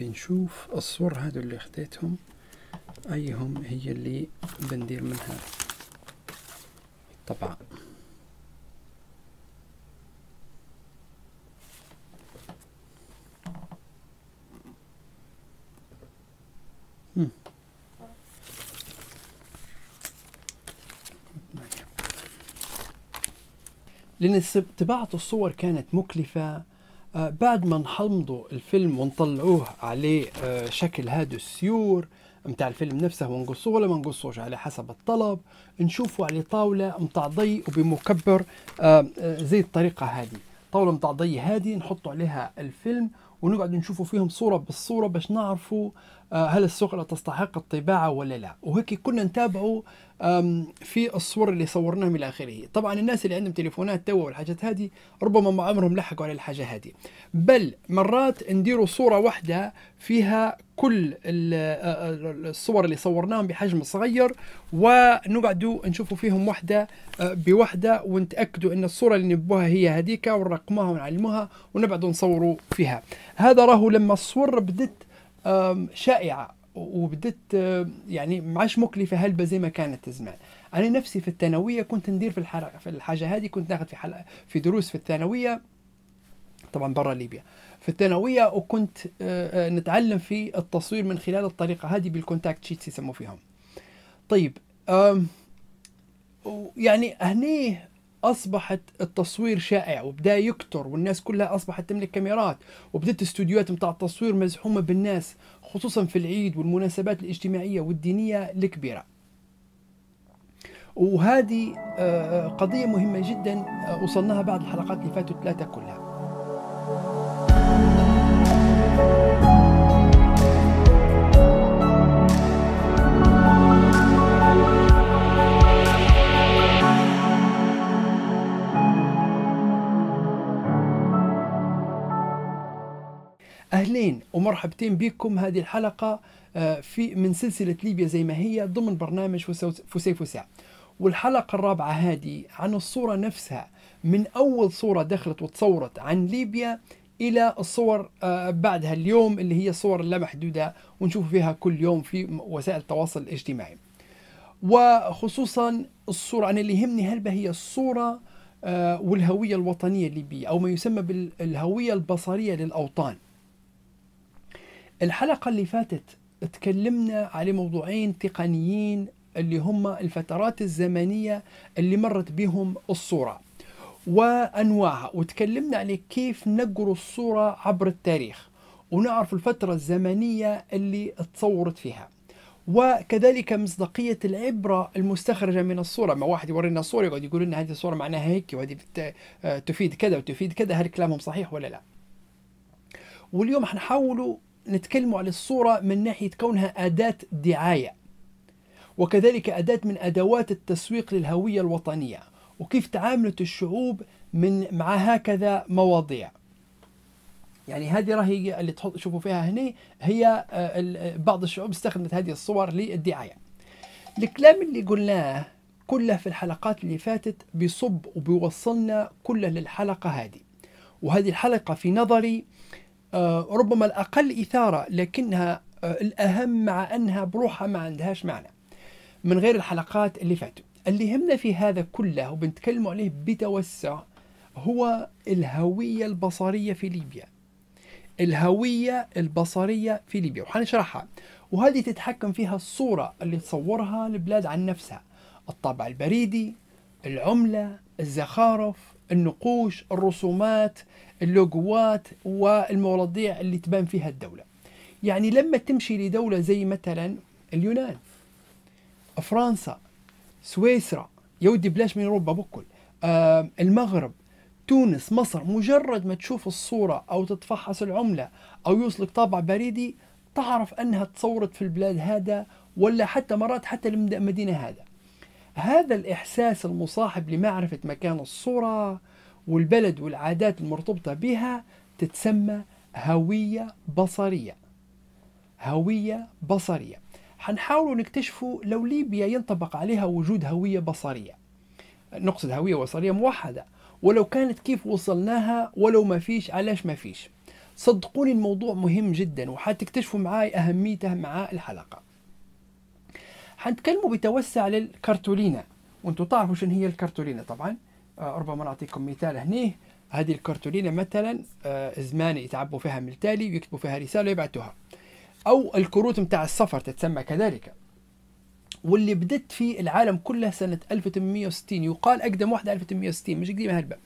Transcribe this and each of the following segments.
بنشوف الصور هادو اللي خديتهم ايهم هي اللي بندير منها طبعا لأن طباعة الصور كانت مكلفة آه، بعد ما نحمضوا الفيلم ونطلعوه عليه آه، شكل هذا السيور متاع الفيلم نفسه ونقصوه ولا ما نقصوش على حسب الطلب نشوفوا على طاولة متاع ضي وبمكبر آه، زي الطريقة هذه طاولة متاع ضي هذه نحطوا عليها الفيلم ونقعد نشوفوا فيهم صورة بالصورة باش نعرفوا آه، هل الصورة تستحق الطباعة ولا لا وهيك كنا نتابعه في الصور اللي صورناهم إلى آخره طبعا الناس اللي عندهم تليفونات توا والحاجات هذه ربما ما عمرهم لحقوا على الحاجة هذه بل مرات نديروا صورة واحدة فيها كل آه، آه، الصور اللي صورناهم بحجم صغير ونقعدوا نشوفوا فيهم واحدة بوحدة ونتأكدوا أن الصورة اللي نبوها هي هذيك ونرقمها ونعلموها ونبعدوا نصوروا فيها هذا راهو لما الصور بدت شائعه وبدت يعني معاش مكلفه هلبة زي ما كانت زمان انا نفسي في الثانويه كنت ندير في الحاجه في الحاجه هذه كنت ناخذ في حلقة في دروس في الثانويه طبعا برا ليبيا في الثانويه وكنت نتعلم في التصوير من خلال الطريقه هذه بالكونتاكت شيتس يسموا فيهم طيب يعني هني اصبحت التصوير شائع وبدا يكتر والناس كلها اصبحت تملك كاميرات وبدت استوديوهات متاع التصوير مزحومه بالناس خصوصا في العيد والمناسبات الاجتماعيه والدينيه الكبيره وهذه آه، آه، قضيه مهمه جدا آه، وصلناها بعد الحلقات اللي فاتوا ثلاثه كلها أهلين ومرحبتين بكم هذه الحلقة آه، في من سلسلة ليبيا زي ما هي ضمن برنامج فسيف وساع والحلقة الرابعة هذه عن الصورة نفسها من أول صورة دخلت وتصورت عن ليبيا إلى الصور آه، بعدها اليوم اللي هي صور لا محدودة ونشوف فيها كل يوم في وسائل التواصل الاجتماعي وخصوصا الصورة أنا اللي يهمني هلبة هي الصورة آه، والهوية الوطنية الليبية أو ما يسمى بالهوية البصرية للأوطان الحلقة اللي فاتت تكلمنا على موضوعين تقنيين اللي هما الفترات الزمنية اللي مرت بهم الصورة وأنواعها وتكلمنا على كيف نقروا الصورة عبر التاريخ ونعرف الفترة الزمنية اللي تصورت فيها وكذلك مصداقية العبرة المستخرجة من الصورة ما واحد يورينا الصورة يقعد يقول لنا هذه الصورة معناها هيك وهذه تفيد كذا وتفيد كذا هل كلامهم صحيح ولا لا واليوم حنحاولوا نتكلم على الصورة من ناحية كونها أداة دعاية وكذلك أداة من أدوات التسويق للهوية الوطنية وكيف تعاملت الشعوب من مع هكذا مواضيع يعني هذه راهي اللي تحط تشوفوا فيها هنا هي آه، آه، بعض الشعوب استخدمت هذه الصور للدعاية الكلام اللي قلناه كله في الحلقات اللي فاتت بيصب وبيوصلنا كله للحلقة هذه وهذه الحلقة في نظري آه، ربما الأقل إثارة لكنها آه، الأهم مع أنها بروحها ما عندهاش معنى من غير الحلقات اللي فاتوا اللي يهمنا في هذا كله وبنتكلموا عليه بتوسع هو الهوية البصرية في ليبيا الهوية البصرية في ليبيا وحنشرحها وهذه تتحكم فيها الصورة اللي تصورها البلاد عن نفسها الطابع البريدي العملة الزخارف النقوش الرسومات اللوجوات والمواضيع اللي تبان فيها الدولة يعني لما تمشي لدولة زي مثلا اليونان فرنسا سويسرا يودي بلاش من أوروبا بكل آه المغرب تونس مصر مجرد ما تشوف الصورة أو تتفحص العملة أو يوصلك طابع بريدي تعرف أنها تصورت في البلاد هذا ولا حتى مرات حتى المدينة هذا هذا الإحساس المصاحب لمعرفة مكان الصورة والبلد والعادات المرتبطة بها تتسمى هوية بصرية هوية بصرية حنحاولوا نكتشفوا لو ليبيا ينطبق عليها وجود هوية بصرية نقصد هوية بصرية موحدة ولو كانت كيف وصلناها ولو ما فيش علاش ما فيش صدقوني الموضوع مهم جدا وحتكتشفوا معاي أهميته مع الحلقة حنتكلموا بتوسع للكارتولينا وانتم تعرفوا شنو هي الكارتولينا طبعا آه، ربما نعطيكم مثال هنا هذه الكارتولينا مثلا آه، زمان يتعبوا فيها من التالي ويكتبوا فيها رساله ويبعثوها او الكروت نتاع السفر تتسمى كذلك واللي بدت في العالم كله سنه 1860 يقال اقدم واحده 1860 مش قديمه هلبة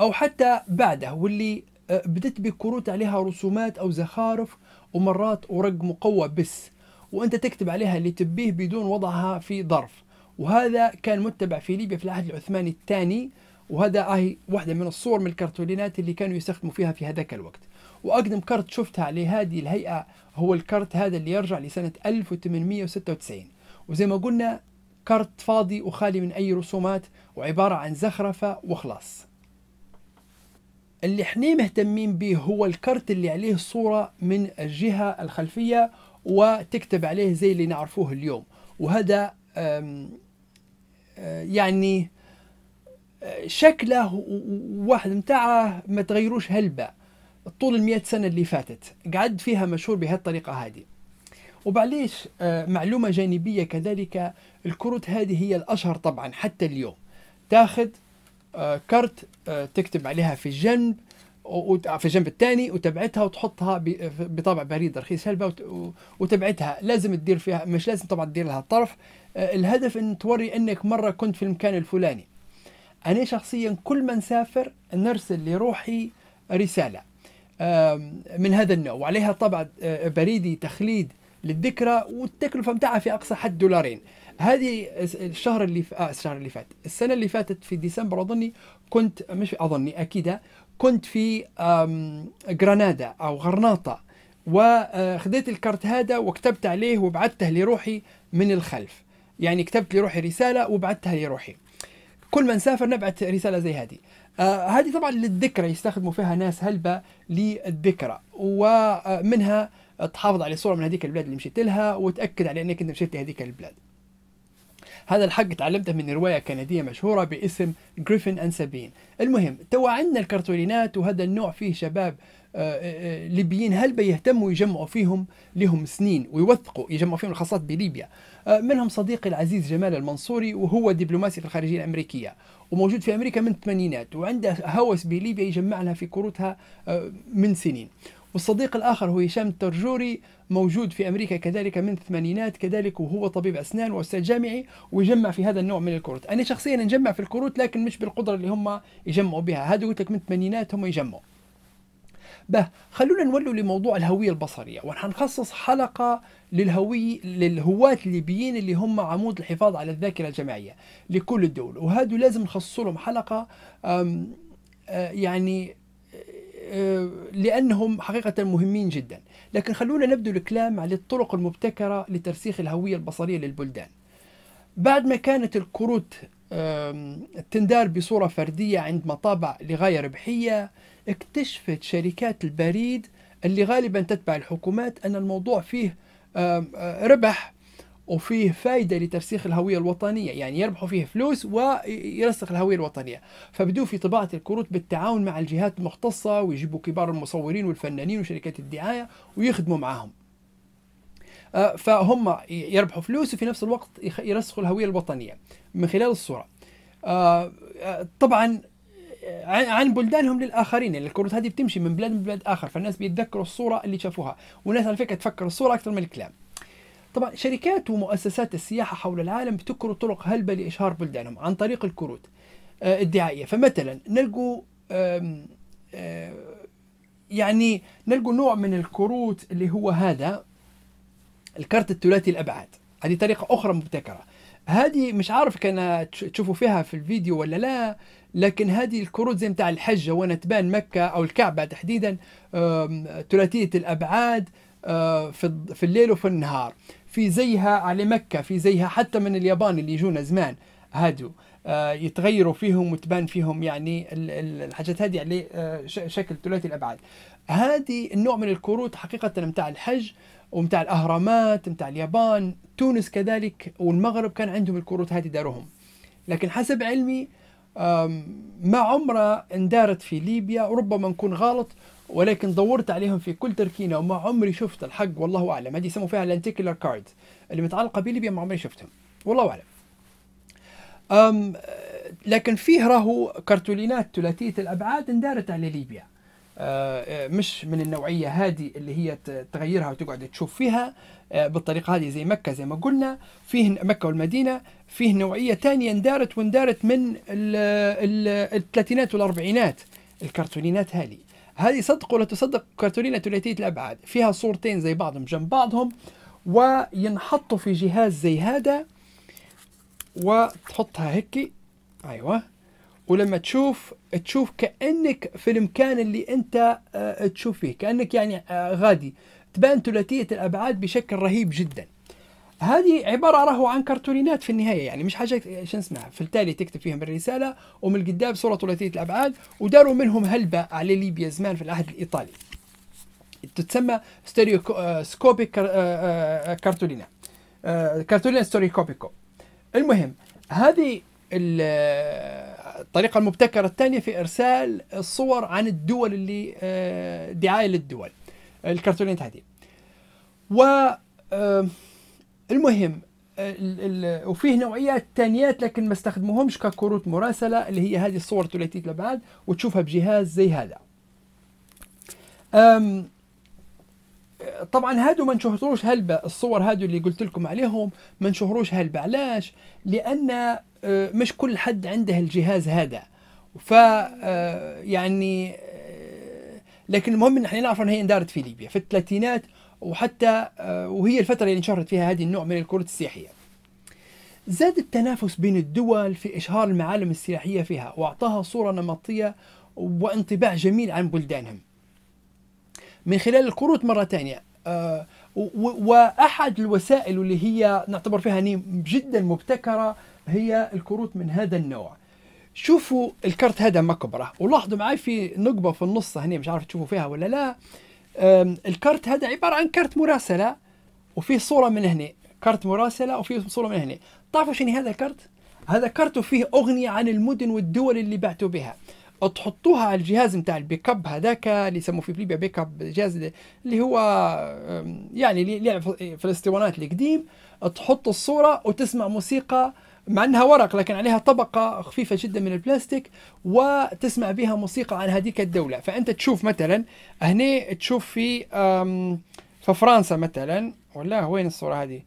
او حتى بعده واللي آه، بدت بكروت عليها رسومات او زخارف ومرات ورق مقوى بس وانت تكتب عليها اللي تبيه بدون وضعها في ظرف وهذا كان متبع في ليبيا في العهد العثماني الثاني وهذا هي واحدة من الصور من الكرتولينات اللي كانوا يستخدموا فيها في هذاك الوقت وأقدم كرت شفتها على هذه الهيئة هو الكرت هذا اللي يرجع لسنة 1896 وزي ما قلنا كرت فاضي وخالي من أي رسومات وعبارة عن زخرفة وخلاص اللي احنا مهتمين به هو الكرت اللي عليه صوره من الجهة الخلفية وتكتب عليه زي اللي نعرفوه اليوم وهذا آه، يعني آه، شكله واحد متاعه ما تغيروش هلبة طول المئة سنة اللي فاتت قعد فيها مشهور بهالطريقة هذه وبعليش آه، معلومة جانبية كذلك الكروت هذه هي الأشهر طبعا حتى اليوم تاخذ كرت تكتب عليها في الجنب في الجنب الثاني وتبعتها وتحطها بطابع بريد رخيص هلبة وتبعتها لازم تدير فيها مش لازم طبعا تدير لها الطرف آه، الهدف ان توري انك مره كنت في المكان الفلاني انا شخصيا كل ما نسافر نرسل لروحي رساله من هذا النوع وعليها طبعا آه، بريدي تخليد للذكرى والتكلفه متاعها في اقصى حد دولارين هذه الشهر اللي ف... آه الشهر اللي فات السنه اللي فاتت في ديسمبر اظني كنت مش اظني اكيد كنت في غرناطة أو غرناطة وخذيت الكرت هذا وكتبت عليه وبعثته لروحي من الخلف يعني كتبت لروحي رسالة وبعثتها لروحي كل ما نسافر نبعث رسالة زي هذه آه، هذه طبعا للذكرى يستخدموا فيها ناس هلبة للذكرى ومنها تحافظ على صورة من هذيك البلاد اللي مشيت لها وتأكد على أنك أنت مشيت لهذيك البلاد هذا الحق تعلمته من رواية كندية مشهورة باسم جريفن أند سابين المهم تو عندنا الكرتولينات وهذا النوع فيه شباب آه، آه، آه، ليبيين هل يهتموا يجمعوا فيهم لهم سنين ويوثقوا يجمعوا فيهم الخاصات بليبيا منهم صديقي العزيز جمال المنصوري وهو دبلوماسي في الخارجية الأمريكية وموجود في أمريكا من الثمانينات وعنده هوس بليبيا يجمع لها في كروتها من سنين والصديق الآخر هو هشام الترجوري موجود في أمريكا كذلك من الثمانينات كذلك وهو طبيب أسنان وأستاذ جامعي ويجمع في هذا النوع من الكروت أنا شخصيا نجمع في الكروت لكن مش بالقدرة اللي هم يجمعوا بها هذا قلت لك من الثمانينات هم يجمعوا به خلونا نولوا لموضوع الهوية البصرية وحنخصص حلقة للهوي للهواة الليبيين اللي هم عمود الحفاظ على الذاكرة الجماعية لكل الدول وهذا لازم نخصص لهم حلقة آه، يعني آه، لأنهم حقيقة مهمين جدا لكن خلونا نبدو الكلام على الطرق المبتكرة لترسيخ الهوية البصرية للبلدان بعد ما كانت الكروت تندار بصورة فردية عند مطابع لغاية ربحية اكتشفت شركات البريد اللي غالبا تتبع الحكومات أن الموضوع فيه آه، ربح وفيه فائدة لترسيخ الهوية الوطنية يعني يربحوا فيه فلوس ويرسخ الهوية الوطنية فبدوا في طباعة الكروت بالتعاون مع الجهات المختصة ويجيبوا كبار المصورين والفنانين وشركات الدعاية ويخدموا معاهم آه، فهم يربحوا فلوس وفي نفس الوقت يرسخوا الهوية الوطنية من خلال الصورة آه، آه، طبعا عن بلدانهم للاخرين يعني الكروت هذه بتمشي من بلاد لبلد اخر فالناس بيتذكروا الصوره اللي شافوها والناس على فكره تفكر الصوره اكثر من الكلام طبعا شركات ومؤسسات السياحة حول العالم بتكروا طرق هلبة لإشهار بلدانهم عن طريق الكروت آه، الدعائية فمثلا نلقوا آه، يعني نلقوا نوع من الكروت اللي هو هذا الكارت الثلاثي الأبعاد هذه طريقة أخرى مبتكرة هذه مش عارف كان تشوفوا فيها في الفيديو ولا لا لكن هذه الكروت زي متاع الحجة وانا تبان مكة أو الكعبة تحديدا ثلاثية الأبعاد آه، في الليل وفي النهار في زيها على مكة في زيها حتى من اليابان اللي يجونا زمان هادو آه، يتغيروا فيهم وتبان فيهم يعني الحاجات هذه على آه، شكل ثلاثي الابعاد هذه النوع من الكروت حقيقه نتاع الحج ومتاع الاهرامات نتاع اليابان تونس كذلك والمغرب كان عندهم الكروت هذه داروهم لكن حسب علمي ما عمرها اندارت في ليبيا وربما نكون غلط ولكن دورت عليهم في كل تركينه وما عمري شفت الحق والله اعلم هذه يسموا فيها الانتيكولار كارد اللي متعلقه بليبيا ما عمري شفتهم والله اعلم أم لكن فيه راهو كرتولينات ثلاثيه الابعاد اندارت على ليبيا أه، مش من النوعية هذه اللي هي تغيرها وتقعد تشوف فيها أه، بالطريقة هذه زي مكة زي ما قلنا فيه مكة والمدينة فيه نوعية ثانية اندارت واندارت من الثلاثينات والأربعينات الكرتونينات هذه هذه صدق ولا تصدق كرتونينة ثلاثية الأبعاد فيها صورتين زي بعضهم جنب بعضهم وينحطوا في جهاز زي هذا وتحطها هيك أيوة ولما تشوف تشوف كأنك في المكان اللي أنت آه، تشوف فيه كأنك يعني آه، غادي تبان ثلاثية الأبعاد بشكل رهيب جداً هذه عباره راهو عن كرتونينات في النهايه يعني مش حاجه شو اسمها في التالي تكتب فيهم الرساله ومن القدام صوره ثلاثيه الابعاد وداروا منهم هلبة على ليبيا زمان في العهد الايطالي تتسمى ستيريو آه، سكوبيك آه، آه، كرتولينا كرتولينا كوبيكو المهم هذه الطريقة المبتكرة الثانية في إرسال الصور عن الدول اللي دعاية للدول الكرتونيات هذه و المهم وفيه نوعيات ثانيات لكن ما استخدموهمش ككروت مراسلة اللي هي هذه الصور ثلاثية الأبعاد وتشوفها بجهاز زي هذا أم طبعا هادو ما نشهروش هلبة الصور هادو اللي قلت لكم عليهم ما نشهروش هلبة علاش لأن أه، مش كل حد عنده الجهاز هذا ف أه، يعني أه، لكن المهم ان احنا نعرف ان هي اندارت في ليبيا في الثلاثينات وحتى آه، وهي الفترة اللي انشهرت فيها هذه النوع من الكروت السياحية زاد التنافس بين الدول في إشهار المعالم السياحية فيها وأعطاها صورة نمطية وانطباع جميل عن بلدانهم من خلال الكروت مرة ثانية آه، وأحد الوسائل اللي هي نعتبر فيها جدا مبتكرة هي الكروت من هذا النوع شوفوا الكرت هذا مكبرة ولاحظوا معي في نقبة في النص هنا مش عارف تشوفوا فيها ولا لا الكارت هذا عباره عن كارت مراسله وفيه صوره من هنا كارت مراسله وفيه صوره من هنا تعرفوا شنو هذا الكارت هذا كارت فيه اغنيه عن المدن والدول اللي بعتوا بها تحطوها على الجهاز نتاع البيك اب هذاك اللي يسموه في بليبيا بيك اب جهاز اللي هو يعني اللي يلعب في الاسطوانات القديم تحط الصوره وتسمع موسيقى مع انها ورق لكن عليها طبقه خفيفه جدا من البلاستيك وتسمع بها موسيقى عن هذيك الدوله فانت تشوف مثلا هنا تشوف في في فرنسا مثلا ولا وين الصوره هذه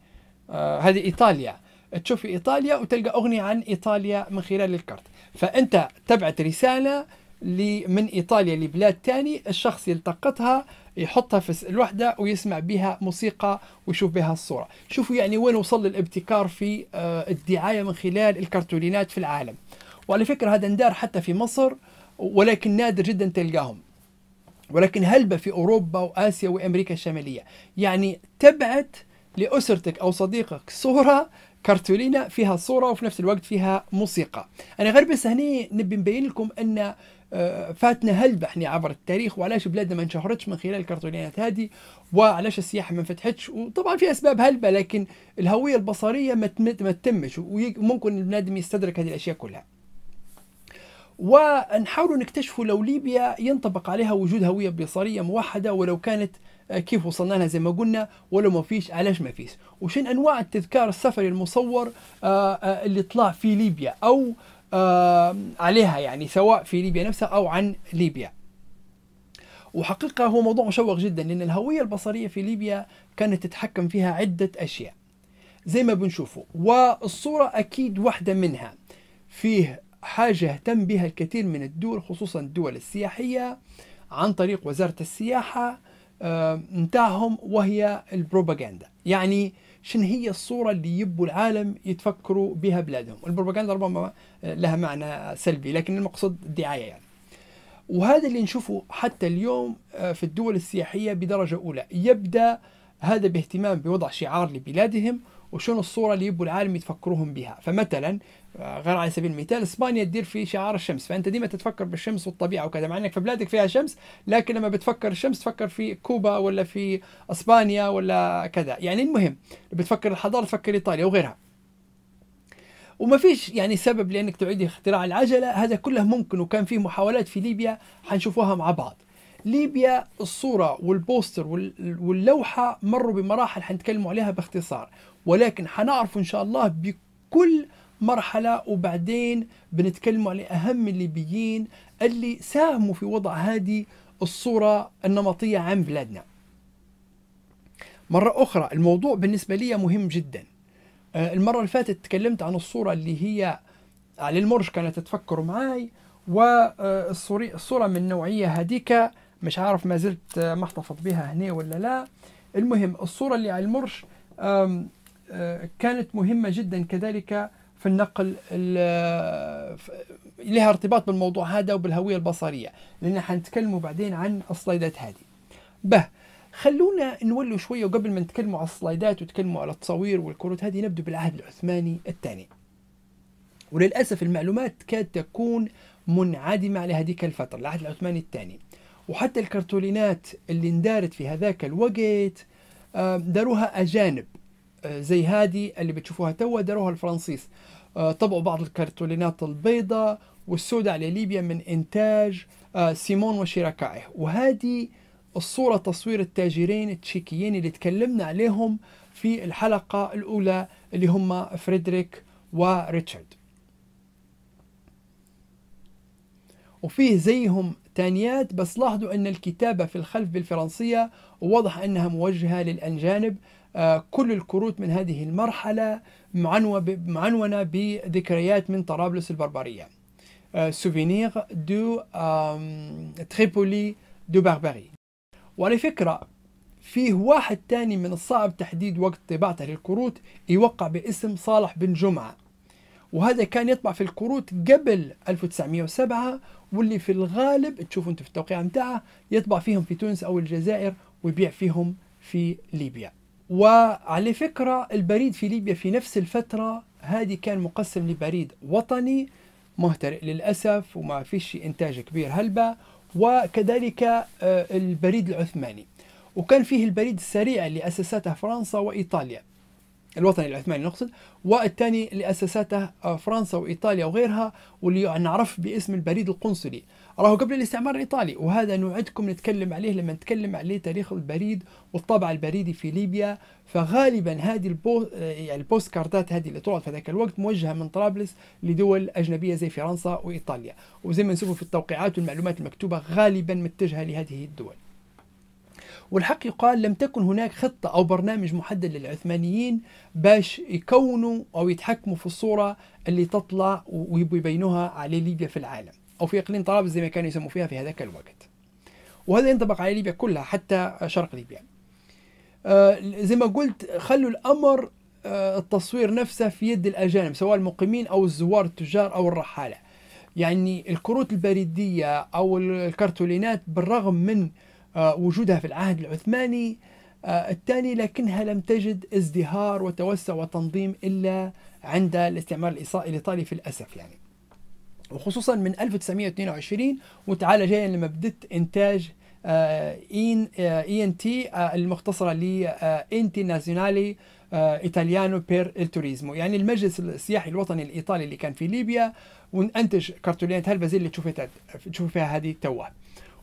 آه، هذه ايطاليا تشوف في ايطاليا وتلقى اغنيه عن ايطاليا من خلال الكارت فانت تبعت رساله من إيطاليا لبلاد تاني الشخص يلتقطها يحطها في الوحدة ويسمع بها موسيقى ويشوف بها الصورة شوفوا يعني وين وصل الابتكار في آه، الدعاية من خلال الكرتولينات في العالم وعلى فكرة هذا ندار حتى في مصر ولكن نادر جدا تلقاهم ولكن هلبة في أوروبا وآسيا وأمريكا الشمالية يعني تبعت لأسرتك أو صديقك صورة كرتولينة فيها صورة وفي نفس الوقت فيها موسيقى أنا غير بس هني نبي نبين لكم أن فاتنا هلبة احنا عبر التاريخ وعلاش بلادنا ما انشهرتش من خلال الكرتونيات هذه وعلاش السياحة ما فتحتش وطبعا في أسباب هلبة لكن الهوية البصرية ما تتمش وممكن البنادم يستدرك هذه الأشياء كلها ونحاول نكتشفوا لو ليبيا ينطبق عليها وجود هوية بصرية موحدة ولو كانت آه، كيف وصلنا لها زي ما قلنا ولو ما فيش علاش ما فيش وشن أنواع التذكار السفري المصور آه، آه، اللي طلع في ليبيا أو آه، عليها يعني سواء في ليبيا نفسها أو عن ليبيا وحقيقة هو موضوع مشوق جدا لأن الهوية البصرية في ليبيا كانت تتحكم فيها عدة أشياء زي ما بنشوفه والصورة أكيد واحدة منها فيه حاجة اهتم بها الكثير من الدول خصوصا الدول السياحية عن طريق وزارة السياحة آه، نتاعهم وهي البروباغندا يعني آه شن هي الصورة اللي يبوا العالم يتفكروا بها بلادهم والبروباغندا ربما لها معنى سلبي لكن المقصود الدعاية يعني وهذا اللي نشوفه حتى اليوم آه، في الدول السياحية بدرجة أولى يبدأ هذا باهتمام بوضع شعار لبلادهم وشنو الصورة اللي يبوا العالم يتفكروهم بها فمثلا غير على سبيل المثال اسبانيا تدير في شعار الشمس فانت ديما تتفكر بالشمس والطبيعه وكذا مع انك في بلادك فيها شمس لكن لما بتفكر الشمس تفكر في كوبا ولا في اسبانيا ولا كذا يعني المهم بتفكر الحضاره تفكر ايطاليا وغيرها وما فيش يعني سبب لانك تعيد اختراع العجله هذا كله ممكن وكان فيه محاولات في ليبيا حنشوفوها مع بعض ليبيا الصوره والبوستر واللوحه مروا بمراحل حنتكلموا عليها باختصار ولكن حنعرفوا ان شاء الله بكل مرحلة وبعدين بنتكلموا على أهم الليبيين اللي ساهموا في وضع هذه الصورة النمطية عن بلادنا مرة أخرى الموضوع بالنسبة لي مهم جدا آه، المرة اللي فاتت تكلمت عن الصورة اللي هي على المرج كانت تفكر معاي والصورة آه، من نوعية هذيك مش عارف ما زلت آه، محتفظ بها هنا ولا لا المهم الصورة اللي على المرش كانت مهمة جدا كذلك في النقل لها ارتباط بالموضوع هذا وبالهوية البصرية لأن حنتكلموا بعدين عن السلايدات هذه به خلونا نولوا شوية وقبل ما نتكلموا على السلايدات وتكلموا على التصاوير والكروت هذه نبدو بالعهد العثماني الثاني وللأسف المعلومات تكاد تكون منعدمة على هذيك الفترة العهد العثماني الثاني وحتى الكرتولينات اللي اندارت في هذاك الوقت آه، داروها أجانب آه، زي هذه اللي بتشوفوها توا داروها الفرنسيس آه، طبعوا بعض الكرتولينات البيضاء والسوداء على ليبيا من إنتاج آه، سيمون وشركائه وهذه الصورة تصوير التاجرين التشيكيين اللي تكلمنا عليهم في الحلقة الأولى اللي هم فريدريك وريتشارد وفيه زيهم تانيات بس لاحظوا أن الكتابة في الخلف بالفرنسية واضح أنها موجهة للأنجانب آه، كل الكروت من هذه المرحلة معنونة بذكريات من طرابلس البربرية سوفينير دو تريبولي دو بربري وعلى فكرة فيه واحد تاني من الصعب تحديد وقت طباعته للكروت يوقع باسم صالح بن جمعة وهذا كان يطبع في الكروت قبل 1907 واللي في الغالب تشوفوا انت في التوقيع نتاعه يطبع فيهم في تونس او الجزائر ويبيع فيهم في ليبيا وعلى فكرة البريد في ليبيا في نفس الفترة هذه كان مقسم لبريد وطني مهترئ للأسف وما فيش إنتاج كبير هلبة وكذلك آه، البريد العثماني وكان فيه البريد السريع اللي أسسته فرنسا وإيطاليا الوطني العثماني نقصد والثاني اللي أسساته آه، فرنسا وإيطاليا وغيرها واللي يعني نعرف باسم البريد القنصلي راهو قبل الاستعمار الإيطالي وهذا نوعدكم نتكلم عليه لما نتكلم عليه تاريخ البريد والطابع البريدي في ليبيا فغالبا هذه البو... آه، يعني البوست كاردات هذه اللي طلعت في ذاك الوقت موجهه من طرابلس لدول اجنبيه زي فرنسا وايطاليا وزي ما نشوفوا في التوقيعات والمعلومات المكتوبه غالبا متجهه لهذه الدول والحق يقال لم تكن هناك خطة أو برنامج محدد للعثمانيين باش يكونوا أو يتحكموا في الصورة اللي تطلع ويبينوها على ليبيا في العالم أو في إقليم طرابلس زي ما كانوا يسموا فيها في هذاك الوقت وهذا ينطبق على ليبيا كلها حتى شرق ليبيا آه، زي ما قلت خلوا الأمر آه، التصوير نفسه في يد الأجانب سواء المقيمين أو الزوار التجار أو الرحالة يعني الكروت البريدية أو الكرتولينات بالرغم من آه، وجودها في العهد العثماني آه، الثاني لكنها لم تجد ازدهار وتوسع وتنظيم إلا عند الاستعمار الإيطالي في الأسف يعني وخصوصا من 1922 وتعالى جاي لما بدت إنتاج إن آه، إي إن تي المختصرة ل إنتي نازيونالي ايطاليانو بير التوريزمو يعني المجلس السياحي الوطني الايطالي اللي كان في ليبيا وانتج كرتونات هالبازيل اللي تشوفها تشوف فيها هذه توه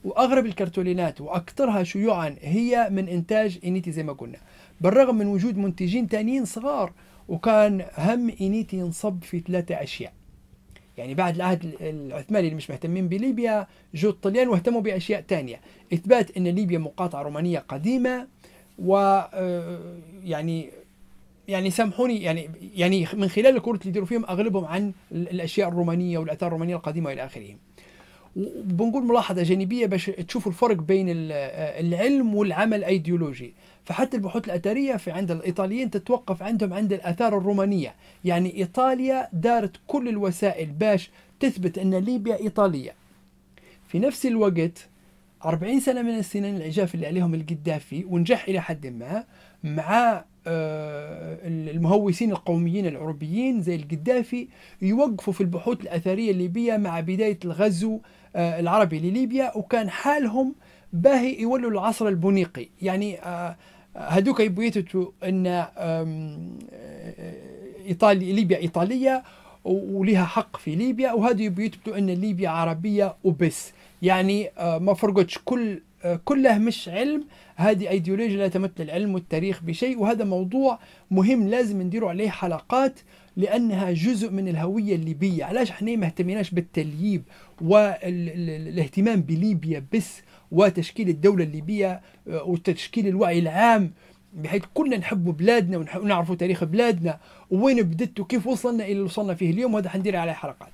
واغرب الكرتولينات واكثرها شيوعا هي من انتاج انيتي زي ما قلنا بالرغم من وجود منتجين ثانيين صغار وكان هم انيتي ينصب في ثلاثه اشياء يعني بعد العهد العثماني اللي مش مهتمين بليبيا جو الطليان واهتموا باشياء تانية اثبات ان ليبيا مقاطعه رومانيه قديمه و آه، يعني يعني سامحوني يعني يعني من خلال الكورت اللي يديروا فيهم اغلبهم عن الاشياء الرومانيه والاثار الرومانيه القديمه والى اخره وبنقول ملاحظه جانبيه باش تشوفوا الفرق بين العلم والعمل الايديولوجي فحتى البحوث الاثريه في عند الايطاليين تتوقف عندهم عند الاثار الرومانيه يعني ايطاليا دارت كل الوسائل باش تثبت ان ليبيا ايطاليه في نفس الوقت 40 سنه من السنين العجاف اللي عليهم القدافي ونجح الى حد ما مع آه، المهوسين القوميين الاوروبيين زي القدافي يوقفوا في البحوث الاثريه الليبيه مع بدايه الغزو آه، العربي لليبيا وكان حالهم باهي يولوا العصر البونيقي يعني آه، آه، هذوك يبيتوا ان ايطاليا ليبيا ايطاليه ولها حق في ليبيا وهذا يثبتوا ان ليبيا عربيه وبس يعني ما فرقتش كل كله مش علم هذه ايديولوجيا لا تمثل العلم والتاريخ بشيء وهذا موضوع مهم لازم نديروا عليه حلقات لانها جزء من الهويه الليبيه علاش احنا ما اهتميناش بالتلييب والاهتمام بليبيا بس وتشكيل الدوله الليبيه آه، وتشكيل الوعي العام بحيث كلنا نحبوا بلادنا ونعرفوا تاريخ بلادنا وين بدت وكيف وصلنا الى اللي وصلنا فيه اليوم وهذا حندير عليه حلقات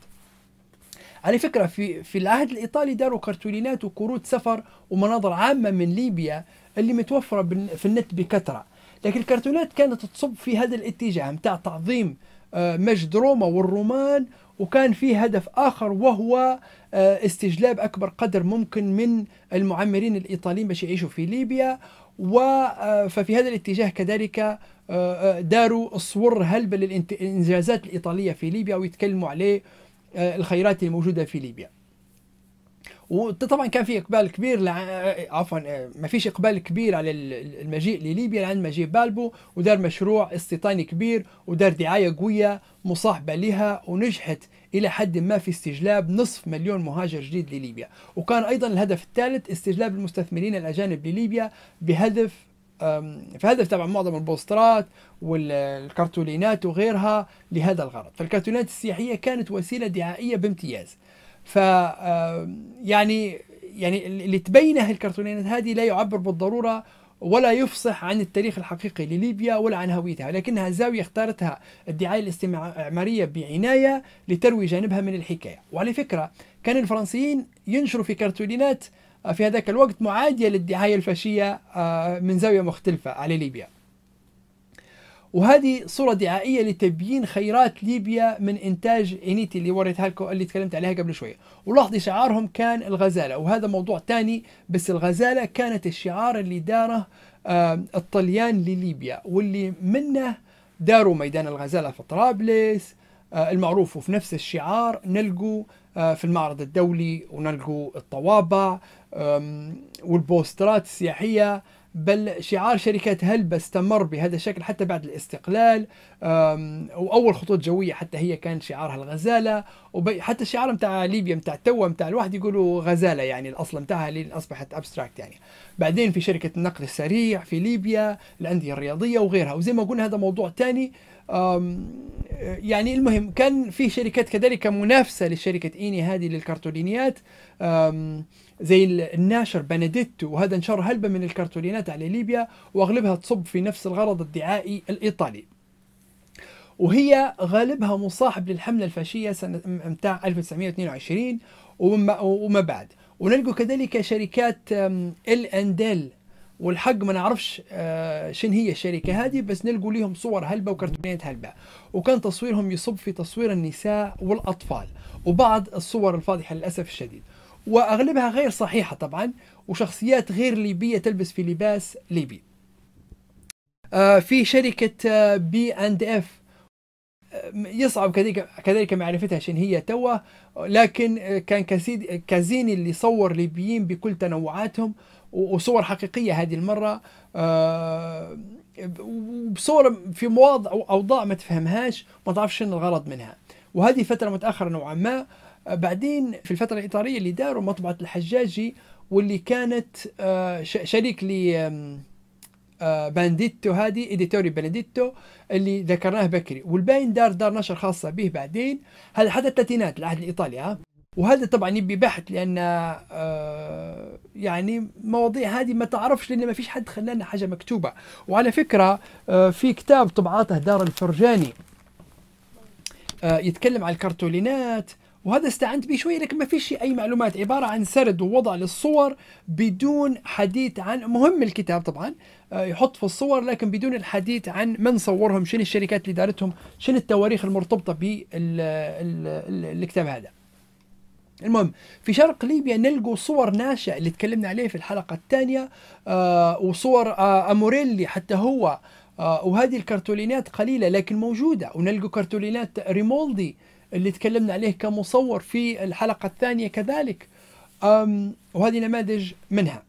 على فكره في في العهد الايطالي داروا كرتولينات وكروت سفر ومناظر عامه من ليبيا اللي متوفره في النت بكثره لكن الكرتونات كانت تصب في هذا الاتجاه متاع تعظيم آه، مجد روما والرومان وكان في هدف آخر وهو آه، استجلاب أكبر قدر ممكن من المعمرين الإيطاليين باش يعيشوا في ليبيا و آه، ففي هذا الاتجاه كذلك داروا صور هلبة للإنجازات الإيطالية في ليبيا ويتكلموا عليه الخيرات الموجودة في ليبيا وطبعا كان في اقبال كبير لع... عفوا ما فيش اقبال كبير على المجيء لليبيا لعند مجيء بالبو ودار مشروع استيطاني كبير ودار دعايه قويه مصاحبه لها ونجحت الى حد ما في استجلاب نصف مليون مهاجر جديد لليبيا وكان ايضا الهدف الثالث استجلاب المستثمرين الاجانب لليبيا بهدف فهدف تبع معظم البوسترات والكرتولينات وغيرها لهذا الغرض فالكرتولينات السياحية كانت وسيلة دعائية بامتياز ف آه، يعني يعني اللي تبينه الكرتونيات هذه لا يعبر بالضروره ولا يفصح عن التاريخ الحقيقي لليبيا ولا عن هويتها لكنها زاوية اختارتها الدعاية الاستعمارية بعناية لتروي جانبها من الحكاية وعلى فكرة كان الفرنسيين ينشروا في كرتونينات آه، في هذاك الوقت معادية للدعاية الفاشية آه، من زاوية مختلفة على ليبيا وهذه صورة دعائية لتبيين خيرات ليبيا من إنتاج إنيتي اللي وريتها لكم اللي تكلمت عليها قبل شوية ولاحظي شعارهم كان الغزالة وهذا موضوع تاني بس الغزالة كانت الشعار اللي داره آه، الطليان لليبيا واللي منه داروا ميدان الغزالة في طرابلس آه، المعروف وفي نفس الشعار نلقوا آه، في المعرض الدولي ونلقوا الطوابع والبوسترات السياحية بل شعار شركة هلبة استمر بهذا الشكل حتى بعد الاستقلال وأول خطوط جوية حتى هي كان شعارها الغزالة حتى الشعار نتاع ليبيا نتاع توا نتاع الواحد يقولوا غزاله يعني الاصل نتاعها اللي اصبحت ابستراكت يعني بعدين في شركه النقل السريع في ليبيا الانديه الرياضيه وغيرها وزي ما قلنا هذا موضوع ثاني يعني المهم كان في شركات كذلك منافسه لشركه ايني هذه للكرتولينيات زي الناشر بنديتو وهذا نشر هلبة من الكرتونيات على ليبيا واغلبها تصب في نفس الغرض الدعائي الايطالي وهي غالبها مصاحب للحملة الفاشية سنة متاع 1922 وما بعد ونلقوا كذلك شركات ال اندل والحق ما نعرفش آه، شن هي الشركة هذه بس نلقوا ليهم صور هلبة وكرتونات هلبة وكان تصويرهم يصب في تصوير النساء والأطفال وبعض الصور الفاضحة للأسف الشديد وأغلبها غير صحيحة طبعا وشخصيات غير ليبية تلبس في لباس ليبي آه، في شركة بي اند اف يصعب كذلك كذلك معرفتها عشان هي توا لكن كان كازيني اللي صور ليبيين بكل تنوعاتهم وصور حقيقيه هذه المره آه، وبصور في مواضع او اوضاع ما تفهمهاش ما تعرفش شنو الغرض منها وهذه فتره متاخره نوعا ما بعدين في الفتره الاطاريه اللي داروا مطبعه الحجاجي واللي كانت آه، شريك ل آه، بانديتو هذه اديتوري بانديتو اللي ذكرناه بكري والباين دار دار نشر خاصه به بعدين هذا حتى الثلاثينات العهد الايطالي ها وهذا طبعا يبي بحث لان آه يعني مواضيع هذه ما تعرفش لان ما فيش حد خلانا حاجه مكتوبه وعلى فكره آه في كتاب طبعاته دار الفرجاني آه يتكلم على الكرتولينات وهذا استعنت به شويه لكن ما فيش اي معلومات عباره عن سرد ووضع للصور بدون حديث عن مهم الكتاب طبعا آه، يحط في الصور لكن بدون الحديث عن من صورهم شنو الشركات اللي دارتهم شنو التواريخ المرتبطه بالكتاب هذا المهم في شرق ليبيا نلقوا صور ناشئ اللي تكلمنا عليه في الحلقة الثانية آه وصور آه أموريلي حتى هو آه وهذه الكرتولينات قليلة لكن موجودة ونلقوا كرتولينات ريمولدي آه اللي تكلمنا عليه كمصور في الحلقة الثانية كذلك وهذه نماذج منها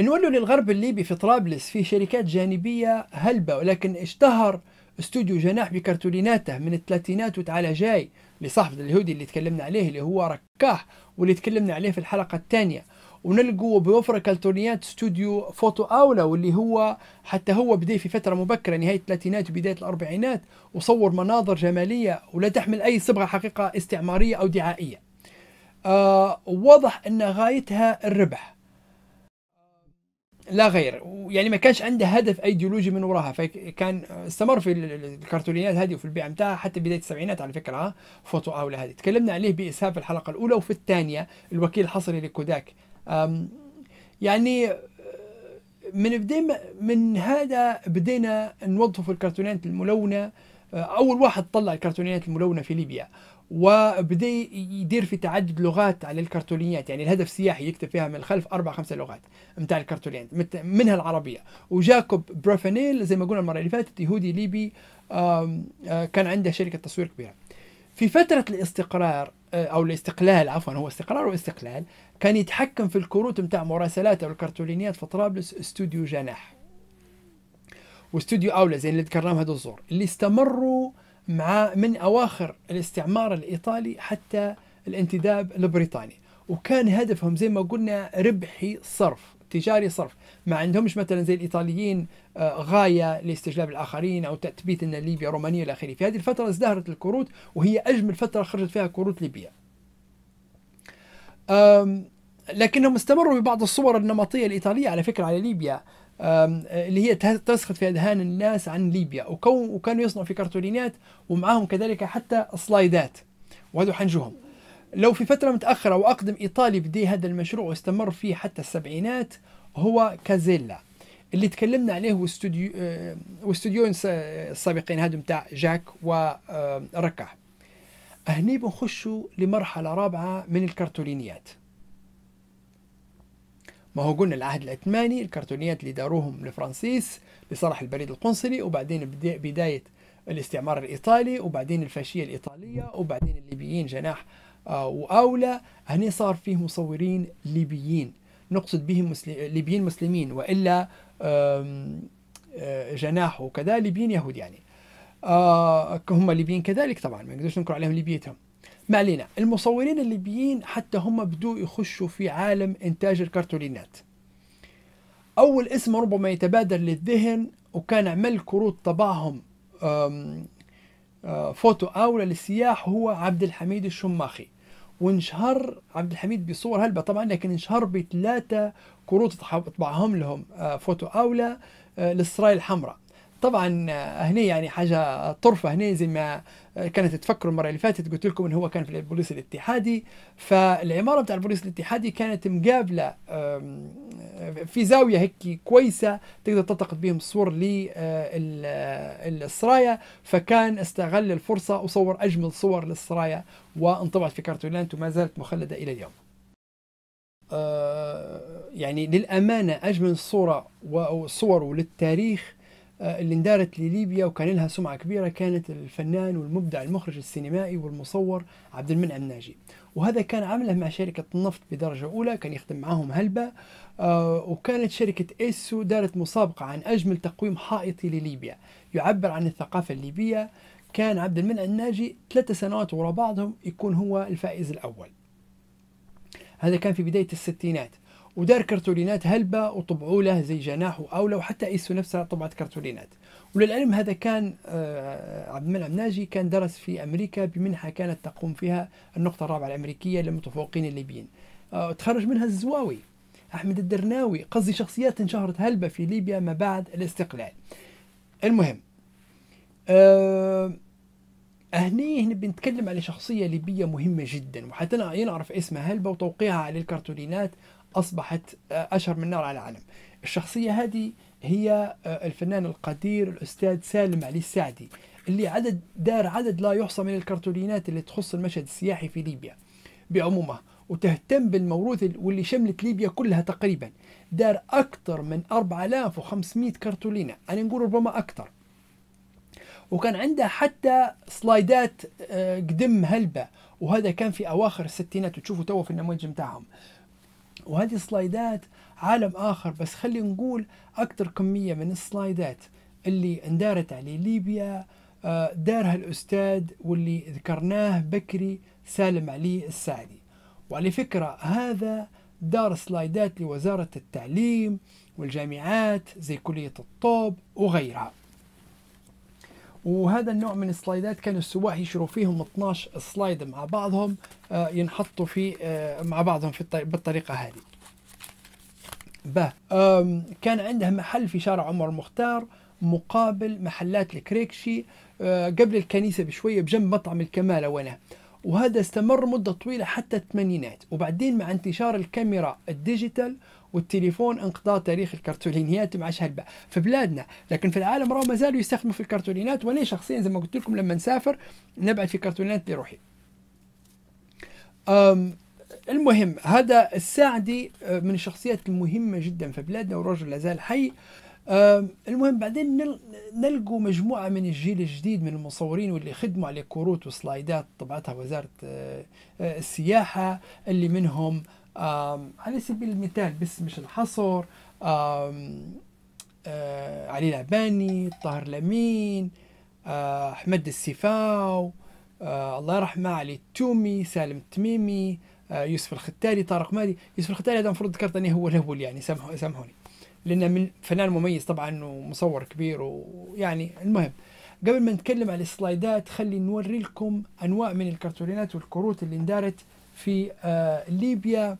نولوا للغرب الليبي في طرابلس في شركات جانبية هلبة ولكن اشتهر استوديو جناح بكرتوليناته من الثلاثينات وتعالى جاي لصاحب اليهودي اللي تكلمنا عليه اللي هو ركاح واللي تكلمنا عليه في الحلقة الثانية ونلقوا بوفره كالتونيات استوديو فوتو اولا واللي هو حتى هو بدا في فتره مبكره نهايه الثلاثينات وبدايه الاربعينات وصور مناظر جماليه ولا تحمل اي صبغه حقيقه استعماريه او دعائيه. آه واضح ان غايتها الربح. لا غير يعني ما كانش عنده هدف ايديولوجي من وراها فكان استمر في الكرتونيات هذه وفي البيع نتاعها حتى بدايه السبعينات على فكره فوتو اولا هذه تكلمنا عليه باسهاب في الحلقه الاولى وفي الثانيه الوكيل الحصري لكوداك يعني آه، من بدينا من هذا بدينا نوظف الكرتونات الملونه آه، اول واحد طلع الكرتونيات الملونه في ليبيا وبدا يدير في تعدد لغات على الكرتونيات يعني الهدف السياحي يكتب فيها من الخلف اربع خمسه لغات نتاع الكرتونيات منها العربيه وجاكوب بروفانيل زي ما قلنا المره اللي فاتت يهودي ليبي آه، كان عنده شركه تصوير كبيره في فتره الاستقرار آه، او الاستقلال عفوا هو استقرار واستقلال كان يتحكم في الكروت نتاع مراسلاته والكرتولينيات في طرابلس استوديو جناح واستوديو اولى زي اللي ذكرناهم هذو الزور اللي استمروا مع من اواخر الاستعمار الايطالي حتى الانتداب البريطاني وكان هدفهم زي ما قلنا ربحي صرف تجاري صرف ما عندهمش مثلا زي الايطاليين آه، غايه لاستجلاب الاخرين او تثبيت ان ليبيا رومانيه الى اخره، في هذه الفتره ازدهرت الكروت وهي اجمل فتره خرجت فيها كروت ليبيا. لكنهم استمروا ببعض الصور النمطيه الايطاليه على فكره على ليبيا اللي هي تسخط في اذهان الناس عن ليبيا وكانوا يصنعوا في كرتونينات ومعاهم كذلك حتى سلايدات وهذو حنجوهم. لو في فترة متأخرة وأقدم إيطالي بدي هذا المشروع واستمر فيه حتى السبعينات هو كازيلا اللي تكلمنا عليه واستوديو آه، واستوديوين السابقين هادو نتاع جاك وركاح آه، هني بنخشوا لمرحله رابعه من الكرتولينيات ما هو قلنا العهد العثماني الكرتونيات اللي داروهم لفرانسيس لصالح البريد القنصلي وبعدين بداية الاستعمار الإيطالي وبعدين الفاشية الإيطالية وبعدين الليبيين جناح آه، وأولى هني صار فيه مصورين ليبيين نقصد بهم ليبيين مسلمين والا آه، جناح وكذا ليبيين يهود يعني آه، هم ليبيين كذلك طبعا ما نقدرش ننكر عليهم ليبيتهم ما علينا المصورين الليبيين حتى هم بدوا يخشوا في عالم انتاج الكرتولينات اول اسم ربما يتبادر للذهن وكان عمل كروت طبعهم آه، فوتو اولى للسياح هو عبد الحميد الشماخي وانشهر عبد الحميد بصور هلبة طبعا لكن انشهر بثلاثة كروت طبعهم لهم آه، فوتو أولى آه، للسرايا الحمراء طبعا هنا يعني حاجه طرفه هنا زي ما كانت تفكروا المره اللي فاتت قلت لكم ان هو كان في البوليس الاتحادي فالعماره بتاع البوليس الاتحادي كانت مقابله في زاويه هيك كويسه تقدر تلتقط بهم صور للسرايا آه، آه، فكان استغل الفرصه وصور اجمل صور للسرايا وانطبعت في كارتولانت وما زالت مخلده الى اليوم. آه، يعني للامانه اجمل صوره وصور للتاريخ آه، اللي اندارت لليبيا وكان لها سمعة كبيرة كانت الفنان والمبدع المخرج السينمائي والمصور عبد المنعم ناجي وهذا كان عمله مع شركة النفط بدرجة أولى كان يخدم معاهم هلبة آه، وكانت شركة إيسو دارت مسابقة عن أجمل تقويم حائطي لليبيا يعبر عن الثقافة الليبية كان عبد المنعم ناجي ثلاثة سنوات ورا بعضهم يكون هو الفائز الأول هذا كان في بداية الستينات ودار كرتولينات هلبة وطبعوا له زي جناح وأولى وحتى إيسو نفسها طبعت كرتولينات وللعلم هذا كان آه، عبد المنعم ناجي كان درس في أمريكا بمنحة كانت تقوم فيها النقطة الرابعة الأمريكية للمتفوقين الليبيين آه، تخرج منها الزواوي أحمد الدرناوي قصدي شخصيات انشهرت هلبة في ليبيا ما بعد الاستقلال المهم أهني آه، هنا نبي نتكلم على شخصية ليبية مهمة جدا وحتى ينعرف اسمها هلبة وتوقيعها على الكرتولينات أصبحت آه، أشهر من نار على علم الشخصية هذه هي آه، الفنان القدير الأستاذ سالم علي السعدي اللي عدد دار عدد لا يحصى من الكرتونينات اللي تخص المشهد السياحي في ليبيا بعمومه وتهتم بالموروث واللي شملت ليبيا كلها تقريبا دار أكثر من 4500 كرتولينة أنا نقول ربما أكثر وكان عنده حتى سلايدات آه، قدم هلبة وهذا كان في أواخر الستينات وتشوفوا توا في النموذج متاعهم وهذه السلايدات عالم آخر بس خلي نقول أكثر كمية من السلايدات اللي اندارت على ليبيا آه، دارها الأستاذ واللي ذكرناه بكري سالم علي السعدي وعلى فكرة هذا دار سلايدات لوزارة التعليم والجامعات زي كلية الطب وغيرها وهذا النوع من السلايدات كان السواح يشروا فيهم 12 سلايد مع بعضهم آه، ينحطوا في آه، مع بعضهم في بالطريقه هذه به كان عنده محل في شارع عمر المختار مقابل محلات الكريكشي آه، قبل الكنيسه بشويه بجنب مطعم الكماله وانا وهذا استمر مده طويله حتى الثمانينات وبعدين مع انتشار الكاميرا الديجيتال والتليفون انقضى تاريخ الكرتولينيات مع شهر في بلادنا لكن في العالم راه مازالوا يستخدموا في الكرتولينات وانا شخصيا زي ما قلت لكم لما نسافر نبعث في كرتولينات لروحي المهم هذا الساعدي أه، من الشخصيات المهمة جدا في بلادنا ورجل لازال حي المهم بعدين نلقوا مجموعة من الجيل الجديد من المصورين واللي خدموا على كروت وسلايدات طبعتها وزارة أه، أه، السياحة اللي منهم على سبيل المثال بس مش الحصر آه، علي العباني طاهر لمين آه، أحمد السيفاو آه، الله يرحمه علي التومي سالم التميمي يوسف الختاري طارق مادي يوسف الختاري هذا المفروض ذكرت أنه هو الأول يعني سامحوا سامحوني لأنه من فنان مميز طبعا ومصور كبير ويعني المهم قبل ما نتكلم على السلايدات خلي نوري لكم أنواع من الكرتونات والكروت اللي اندارت في آه، ليبيا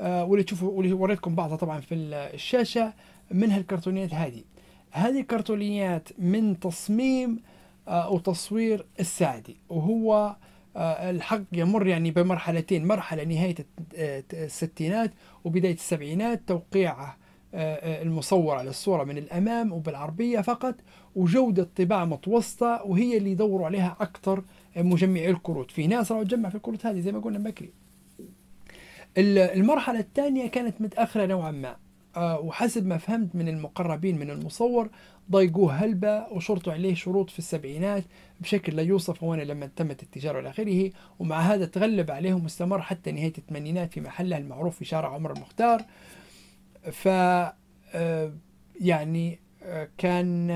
آه، واللي تشوفوا واللي وريتكم بعضها طبعا في الشاشه منها الكرتونيات هذه هذه كرتونيات من تصميم آه، وتصوير السعدي وهو الحق يمر يعني بمرحلتين مرحلة نهاية الستينات وبداية السبعينات توقيعه المصور على الصورة من الأمام وبالعربية فقط وجودة طباعة متوسطة وهي اللي يدوروا عليها أكثر مجمعي الكروت في ناس راهو تجمع في الكروت هذه زي ما قلنا بكري المرحلة الثانية كانت متأخرة نوعا ما آه، وحسب ما فهمت من المقربين من المصور ضايقوه هلبة وشرطوا عليه شروط في السبعينات بشكل لا يوصف وين لما تمت التجارة إلى آخره ومع هذا تغلب عليهم واستمر حتى نهاية الثمانينات في محله المعروف في شارع عمر المختار ف آه، يعني آه، كان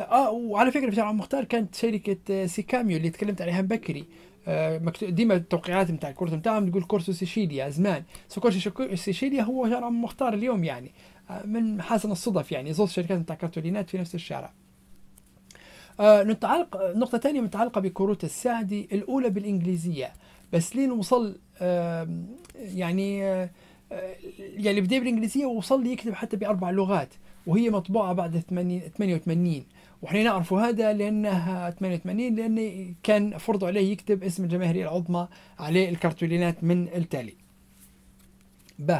اه وعلى فكره في عمر مختار كانت شركه آه، سيكاميو اللي تكلمت عليها بكري آه، ديما التوقيعات نتاع الكورس نتاعهم تقول كورسو سيشيليا زمان كورسو سيشيليا هو شارع مختار اليوم يعني آه، من حسن الصدف يعني زوز شركات نتاع كارتولينات في نفس الشارع نتعلق نقطة ثانية متعلقة بكروت السعدي الأولى بالإنجليزية بس لين وصل يعني يعني بدا بالإنجليزية ووصل يكتب حتى بأربع لغات وهي مطبوعة بعد 88 وحنا نعرفوا هذا لانه 88 لان كان فرض عليه يكتب اسم الجماهيريه العظمى على الكرتولينات من التالي ب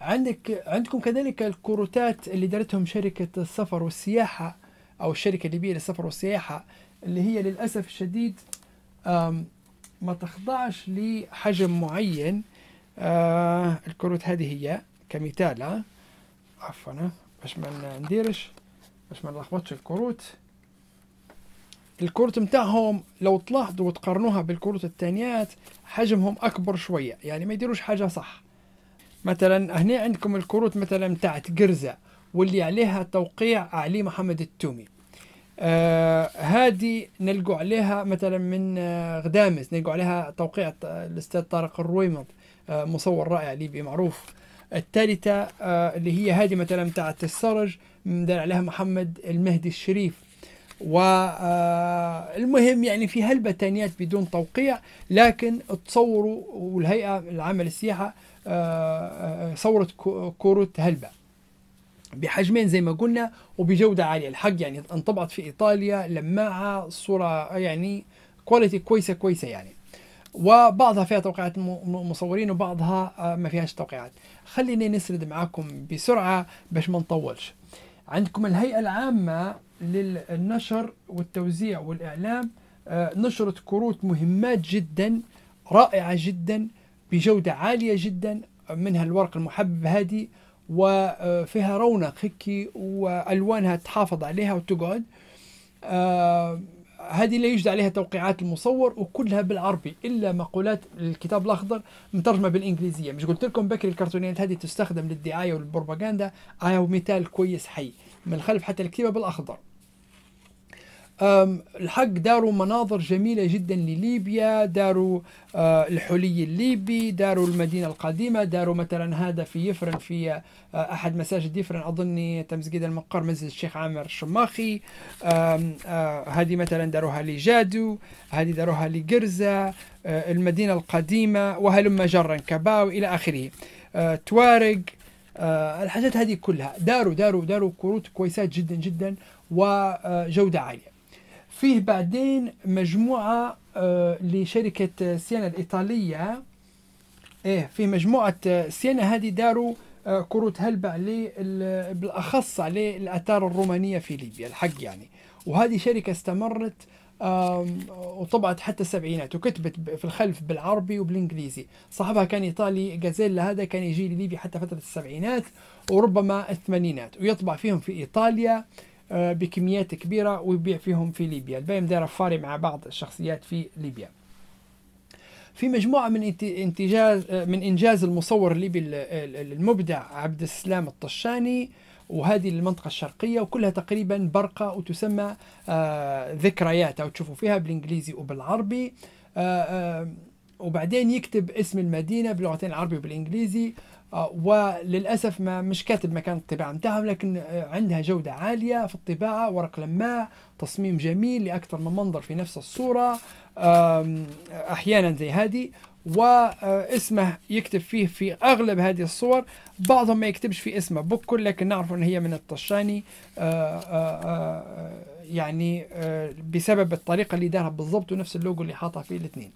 عندك عندكم كذلك الكروتات اللي دارتهم شركه السفر والسياحه او الشركه الليبيه للسفر والسياحه اللي هي للاسف الشديد ما تخضعش لحجم معين آه، الكروت هذه هي كمثال آه. عفوا آه. باش ما نديرش باش ما نلخبطش الكروت الكروت متاعهم لو تلاحظوا وتقارنوها بالكروت الثانيات حجمهم أكبر شوية يعني ما يديروش حاجة صح مثلا هنا عندكم الكروت مثلا متاعت قرزة واللي عليها توقيع علي محمد التومي آه نلقوا عليها مثلا من آه غدامس نلقوا عليها توقيع الاستاذ طارق الرويمض آه مصور رائع ليبي معروف الثالثة آه اللي هي هذه مثلا متاعت السرج دار عليها محمد المهدي الشريف والمهم آه، يعني في هلبتانيات بدون توقيع لكن تصوروا والهيئة العامة للسياحة آه، آه، صورت كرة هلبة بحجمين زي ما قلنا وبجودة عالية الحق يعني انطبعت في إيطاليا لماعة صورة يعني كواليتي كويسة كويسة يعني وبعضها فيها توقيعات مصورين وبعضها ما فيهاش توقيعات خليني نسرد معاكم بسرعة باش ما نطولش عندكم الهيئة العامة للنشر والتوزيع والإعلام آه، نشرت كروت مهمات جدا رائعة جدا بجودة عالية جدا منها الورق المحبب هذه وفيها رونق هيك والوانها تحافظ عليها وتقعد آه، هذه لا يوجد عليها توقيعات المصور وكلها بالعربي الا مقولات الكتاب الاخضر مترجمه بالانجليزيه مش قلت لكم بكري الكرتونيات هذه تستخدم للدعايه والبروباغندا اهو مثال كويس حي من الخلف حتى الكتيبه بالاخضر الحق داروا مناظر جميلة جدا لليبيا داروا آه، الحلي الليبي داروا المدينة القديمة داروا مثلا هذا في يفرن في آه، أحد مساجد يفرن أظن تمسجد المقر مسجد الشيخ عامر الشماخي آه، هذه مثلا داروها لجادو هذه داروها لقرزة المدينة القديمة وهلم جرا كباو إلى آخره توارق الحاجات هذه كلها داروا داروا داروا كروت كويسات جدا جدا وجودة عالية فيه بعدين مجموعة آه، لشركة سيانا الإيطالية إيه في مجموعة آه، سيانا هذه داروا آه، كروت هلبة بالأخص على الأثار الرومانية في ليبيا الحق يعني وهذه شركة استمرت وطبعت حتى السبعينات وكتبت في الخلف بالعربي وبالانجليزي صاحبها كان ايطالي جازيلا هذا كان يجي لليبيا حتى فتره السبعينات وربما الثمانينات ويطبع فيهم في ايطاليا آه، بكميات كبيرة ويبيع فيهم في ليبيا البايم مدار فاري مع بعض الشخصيات في ليبيا في مجموعة من انتجاز آه، من إنجاز المصور الليبي المبدع عبد السلام الطشاني وهذه المنطقة الشرقية وكلها تقريبا برقة وتسمى آه، ذكريات أو تشوفوا فيها بالإنجليزي وبالعربي وبعدين يكتب اسم المدينة باللغتين العربي وبالإنجليزي آه، وللاسف ما مش كاتب مكان الطباعه نتاعهم لكن آه، عندها جوده عاليه في الطباعه ورق لماع تصميم جميل لاكثر من منظر في نفس الصوره احيانا زي هذه واسمه آه، يكتب فيه في اغلب هذه الصور بعضهم ما يكتبش في اسمه بوكل لكن نعرف ان هي من الطشاني يعني بسبب الطريقه اللي دارها بالضبط ونفس اللوجو اللي حاطها فيه الاثنين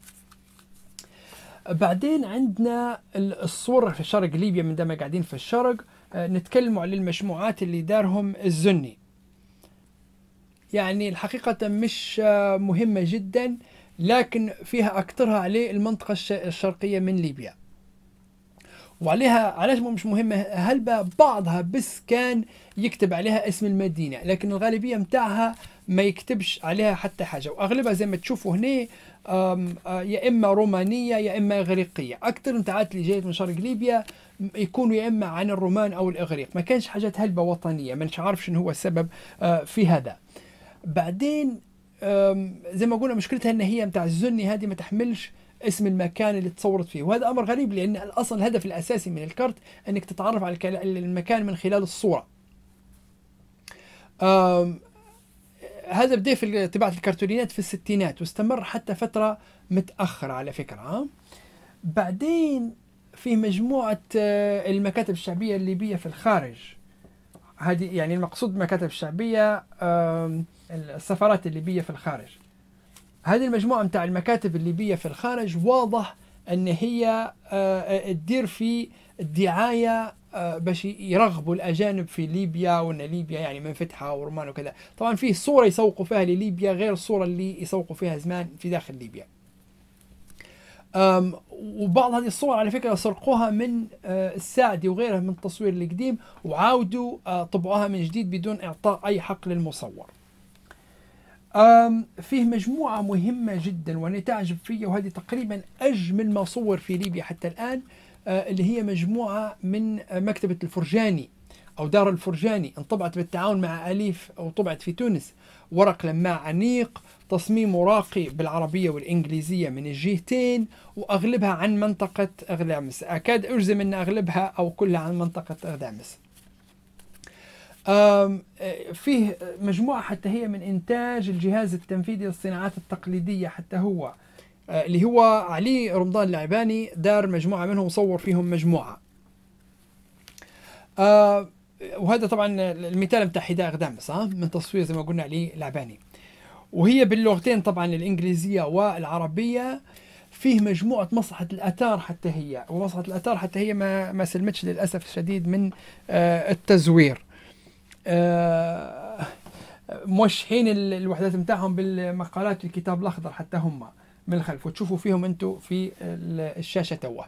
بعدين عندنا الصورة في شرق ليبيا من دام قاعدين في الشرق آه، نتكلموا على المجموعات اللي دارهم الزني يعني الحقيقة مش آه، مهمة جدا لكن فيها أكثرها عليه المنطقة الشرقية من ليبيا وعليها علاش مش مهمة هل بعضها بس كان يكتب عليها اسم المدينة لكن الغالبية متاعها ما يكتبش عليها حتى حاجة وأغلبها زي ما تشوفوا هنا أه، يا اما رومانيه يا اما اغريقيه اكثر نتاعات اللي جايت من شرق ليبيا يكونوا يا اما عن الرومان او الاغريق ما كانش حاجات هلبه وطنيه ما عارف شنو هو السبب أه، في هذا بعدين زي ما قلنا مشكلتها ان هي نتاع الزني هذه ما تحملش اسم المكان اللي تصورت فيه وهذا امر غريب لان الاصل الهدف الاساسي من الكارت انك تتعرف على المكان من خلال الصوره هذا بدا في طباعه الكرتونيات في الستينات واستمر حتى فتره متاخره على فكره بعدين في مجموعه آه، المكاتب الشعبيه الليبيه في الخارج هذه يعني المقصود بالمكاتب الشعبيه السفارات الليبيه في الخارج هذه المجموعه متاع المكاتب الليبيه في الخارج واضح ان هي آه، آه، تدير في الدعايه آه، باش يرغبوا الاجانب في ليبيا وان ليبيا يعني منفتحه ورمان وكذا طبعا في صوره يسوقوا فيها لليبيا غير الصوره اللي يسوقوا فيها زمان في داخل ليبيا وبعض هذه الصور على فكره سرقوها من آه، السعدي وغيره من التصوير القديم وعاودوا آه، طبعوها من جديد بدون اعطاء اي حق للمصور فيه مجموعة مهمة جدا وأنا تعجب فيها وهذه تقريبا أجمل ما صور في ليبيا حتى الآن آه، اللي هي مجموعة من آه، مكتبة الفرجاني أو دار الفرجاني انطبعت بالتعاون مع أليف أو طبعت في تونس ورق لماع عنيق تصميم راقي بالعربية والإنجليزية من الجهتين وأغلبها عن منطقة أغدامس أكاد أجزم أن أغلبها أو كلها عن منطقة أغدامس آه، فيه مجموعة حتى هي من إنتاج الجهاز التنفيذي للصناعات التقليدية حتى هو آه، اللي هو علي رمضان العباني دار مجموعة منهم صور فيهم مجموعة آه وهذا طبعا المثال بتاع حذاء أقدام بس من تصوير زي ما قلنا علي العباني وهي باللغتين طبعا الإنجليزية والعربية فيه مجموعة مصلحة الآثار حتى هي ومصلحة الآثار حتى هي ما, ما سلمتش للأسف الشديد من آه التزوير آه موشحين الوحدات متاعهم بالمقالات الكتاب الأخضر حتى هم من الخلف وتشوفوا فيهم انتم في الشاشه توا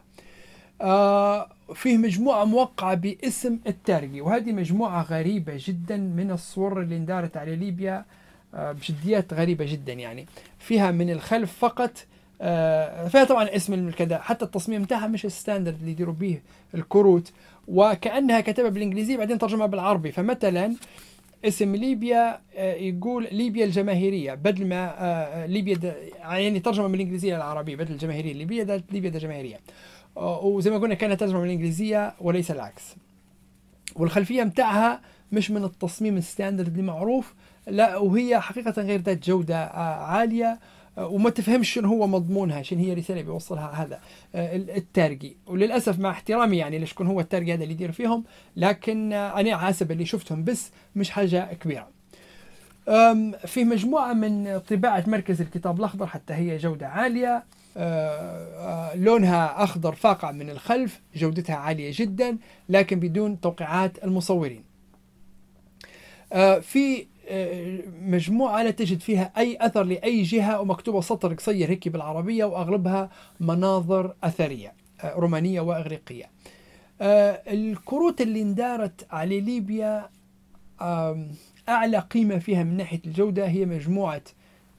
آه فيه مجموعة موقعة باسم التارجي وهذه مجموعة غريبة جدا من الصور اللي اندارت على ليبيا آه بجديات غريبة جدا يعني فيها من الخلف فقط آه فيها طبعا اسم الملكدة حتى التصميم تاعها مش الستاندرد اللي يديروا به الكروت وكأنها كتبها بالإنجليزية بعدين ترجمها بالعربي فمثلا اسم ليبيا آه، يقول ليبيا الجماهيريه بدل ما آه، آه، ليبيا يعني ترجمه من الانجليزيه للعربيه بدل الجماهيريه ليبيا ليبيا الجماهيريه وزي ما قلنا كانت ترجمه من الانجليزيه وليس العكس والخلفيه متاعها مش من التصميم الستاندرد المعروف لا وهي حقيقه غير ذات جوده عاليه آه، وما تفهمش شنو هو مضمونها شنو هي الرساله اللي بيوصلها هذا آه، التارجي وللاسف مع احترامي يعني لشكون هو التارجي هذا اللي يدير فيهم لكن آه، انا حسب اللي شفتهم بس مش حاجه كبيره في مجموعه من طباعه مركز الكتاب الاخضر حتى هي جوده عاليه لونها اخضر فاقع من الخلف جودتها عاليه جدا لكن بدون توقيعات المصورين في مجموعة لا تجد فيها أي أثر لأي جهة ومكتوبة سطر قصير هيك بالعربية وأغلبها مناظر أثرية آه، رومانية وإغريقية آه، الكروت اللي اندارت على ليبيا أعلى قيمة فيها من ناحية الجودة هي مجموعة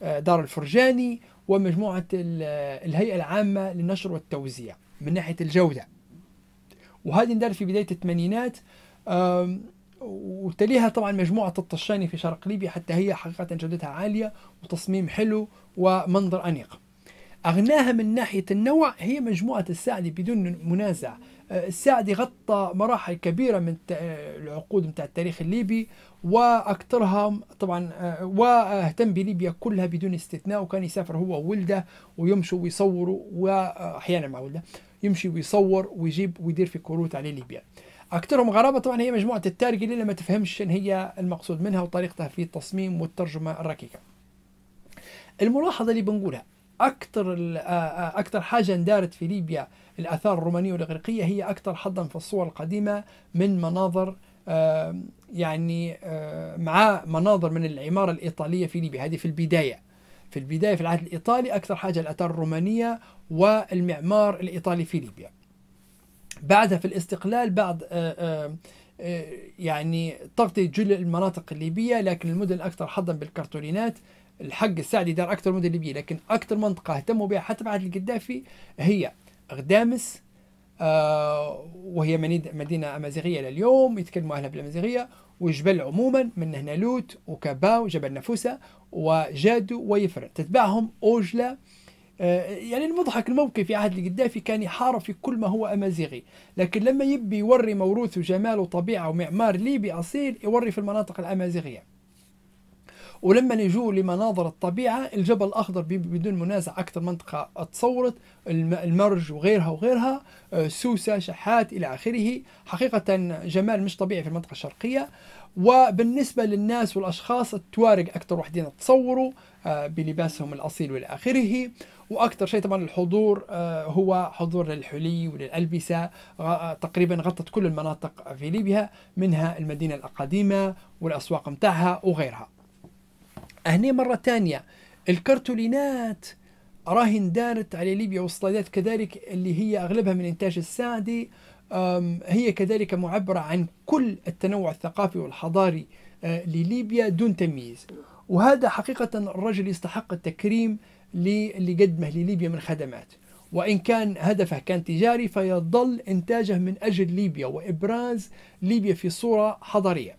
آه، دار الفرجاني ومجموعة الهيئة العامة للنشر والتوزيع من ناحية الجودة وهذه اندارت في بداية الثمانينات وتليها طبعا مجموعة الطشاني في شرق ليبيا حتى هي حقيقة جودتها عالية وتصميم حلو ومنظر أنيق أغناها من ناحية النوع هي مجموعة السعدي بدون منازع السعدي غطى مراحل كبيرة من العقود متاع التاريخ الليبي وأكثرها طبعا واهتم بليبيا كلها بدون استثناء وكان يسافر هو وولده ويمشوا ويصوروا وأحيانا مع ولده يمشي ويصور ويجيب ويدير في كروت على ليبيا اكثرهم غرابه طبعا هي مجموعه التارجت اللي ما تفهمش شن هي المقصود منها وطريقتها في التصميم والترجمه الركيكه الملاحظه اللي بنقولها اكثر اكثر حاجه اندارت في ليبيا الاثار الرومانيه والاغريقيه هي اكثر حظا في الصور القديمه من مناظر يعني مع مناظر من العماره الايطاليه في ليبيا هذه في البدايه في البدايه في العهد الايطالي اكثر حاجه الاثار الرومانيه والمعمار الايطالي في ليبيا بعدها في الاستقلال بعد آه، آه، آه، يعني تغطي جل المناطق الليبيه لكن المدن الاكثر حظا بالكرتولينات الحق السعدي دار اكثر مدن ليبيه لكن اكثر منطقه اهتموا بها حتى بعد القدافي هي غدامس وهي مدينه امازيغيه لليوم يتكلموا اهلها بالامازيغيه وجبل عموما من هنا لوت وكاباو جبل نافوسه وجادو ويفرن تتبعهم اوجلا آه، يعني المضحك الموقف في عهد القدافي كان يحارب في كل ما هو أمازيغي لكن لما يبي يوري موروث وجمال وطبيعة ومعمار ليبي أصيل يوري في المناطق الأمازيغية ولما نجوا لمناظر الطبيعة الجبل الأخضر بدون منازع أكثر منطقة تصورت المرج وغيرها وغيرها آه، سوسة شحات إلى آخره حقيقة جمال مش طبيعي في المنطقة الشرقية وبالنسبة للناس والأشخاص التوارق أكثر وحدين تصوروا آه، بلباسهم الأصيل والى آخره وأكثر شيء طبعا الحضور آه، هو حضور للحلي وللألبسة آه، تقريبا غطت كل المناطق في ليبيا منها المدينة الأقاديمة والأسواق متاعها وغيرها هنا مرة ثانية الكرتولينات راهن دارت على ليبيا والصيدات كذلك اللي هي أغلبها من إنتاج السعدي هي كذلك معبرة عن كل التنوع الثقافي والحضاري آه، لليبيا دون تمييز وهذا حقيقة الرجل يستحق التكريم اللي قدمه لليبيا من خدمات وإن كان هدفه كان تجاري فيظل إنتاجه من أجل ليبيا وإبراز ليبيا في صورة حضارية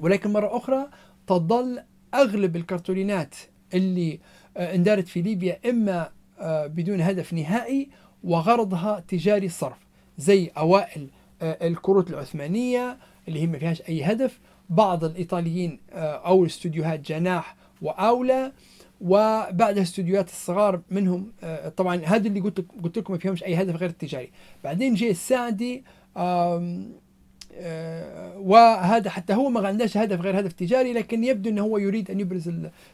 ولكن مرة أخرى تظل أغلب الكرتولينات اللي آه، اندارت في ليبيا إما آه، بدون هدف نهائي وغرضها تجاري الصرف زي اوائل آه، الكروت العثمانيه اللي هي ما فيهاش اي هدف بعض الايطاليين آه، او الاستوديوهات جناح واولى وبعد استوديوهات الصغار منهم آه، طبعا هذا اللي قلت قلت لكم ما فيهمش اي هدف غير التجاري بعدين جاء السعدي وهذا حتى هو ما عندهش هدف غير هدف تجاري لكن يبدو انه هو يريد ان يبرز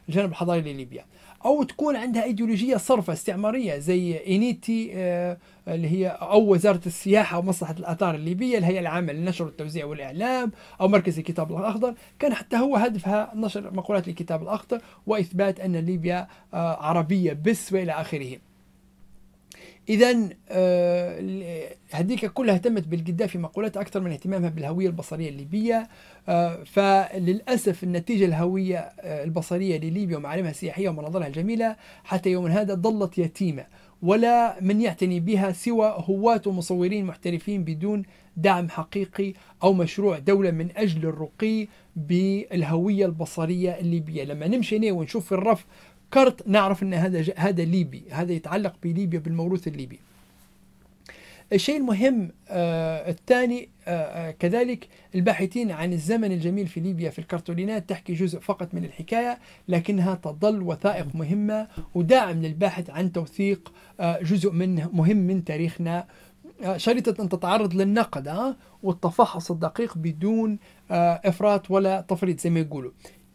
الجانب الحضاري لليبيا او تكون عندها ايديولوجيه صرفه استعماريه زي انيتي آه، اللي هي او وزاره السياحه ومصلحه الاثار الليبيه الهيئه العامه للنشر والتوزيع والاعلام او مركز الكتاب الاخضر كان حتى هو هدفها نشر مقولات الكتاب الاخضر واثبات ان ليبيا آه، عربيه بس والى اخره اذا آه، هذيك كلها اهتمت بالقدافي مقولات اكثر من اهتمامها بالهويه البصريه الليبيه آه، فللاسف النتيجه الهويه آه، البصريه لليبيا ومعالمها السياحيه ومناظرها الجميله حتى يوم هذا ظلت يتيمه ولا من يعتني بها سوى هواة ومصورين محترفين بدون دعم حقيقي أو مشروع دولة من أجل الرقي بالهوية البصرية الليبية لما نمشي ونشوف في الرف كرت نعرف ان هذا هذا ليبي هذا يتعلق بليبيا بالموروث الليبي الشيء المهم آه الثاني آه, آه، كذلك الباحثين عن الزمن الجميل في ليبيا في الكرتولينات تحكي جزء فقط من الحكاية لكنها تظل وثائق مهمة وداعم للباحث عن توثيق آه جزء من مهم من تاريخنا آه، شريطة أن تتعرض للنقد آه، والتفحص الدقيق بدون إفراط ولا تفريط زي ما يقولوا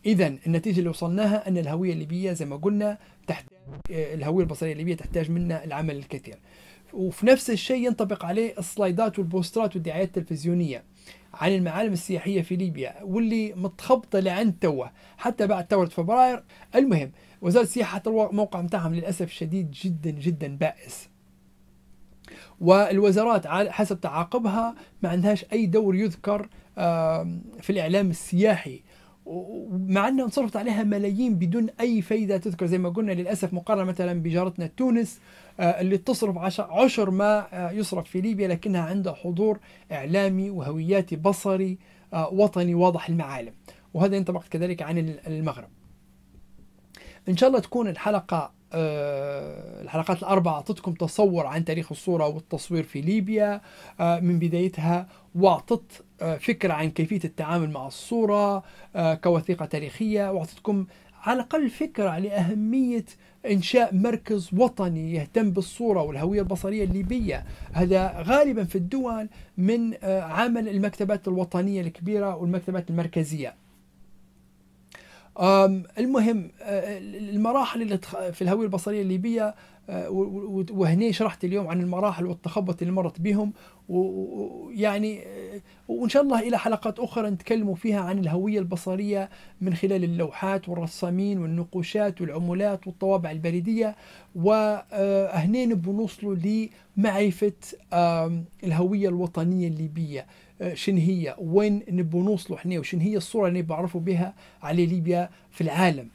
اذا النتيجه اللي وصلناها ان الهويه الليبيه زي ما قلنا تحت آه، الهويه البصريه الليبيه تحتاج منا العمل الكثير وفي نفس الشيء ينطبق عليه السلايدات والبوسترات والدعايات التلفزيونيه عن المعالم السياحية في ليبيا واللي متخبطة لعند توه حتى بعد ثورة فبراير المهم وزارة السياحة حتى الموقع متاعهم للأسف الشديد جدا جدا بائس والوزارات حسب تعاقبها ما عندهاش أي دور يذكر في الإعلام السياحي ومع انها انصرفت عليها ملايين بدون اي فايده تذكر زي ما قلنا للاسف مقارنه مثلا بجارتنا تونس آه، اللي تصرف عشر ما آه، يصرف في ليبيا لكنها عندها حضور اعلامي وهوياتي بصري آه، وطني واضح المعالم وهذا ينطبق كذلك عن المغرب ان شاء الله تكون الحلقه الحلقات الاربعه اعطتكم تصور عن تاريخ الصوره والتصوير في ليبيا من بدايتها واعطت آه، فكرة عن كيفية التعامل مع الصورة آه، كوثيقة تاريخية واعطتكم على الأقل فكرة لأهمية إنشاء مركز وطني يهتم بالصورة والهوية البصرية الليبية هذا غالبا في الدول من آه، عمل المكتبات الوطنية الكبيرة والمكتبات المركزية المهم المراحل اللي في الهوية البصرية الليبية آه، وهني شرحت اليوم عن المراحل والتخبط اللي مرت بهم ويعني آه، وان شاء الله الى حلقات اخرى نتكلموا فيها عن الهويه البصريه من خلال اللوحات والرسامين والنقوشات والعملات والطوابع البريديه وهنين آه، بنوصلوا لمعرفه الهويه الوطنيه الليبيه شن هي وين نبو نوصلوا احنا وشن هي الصوره اللي بعرفوا بها على ليبيا في العالم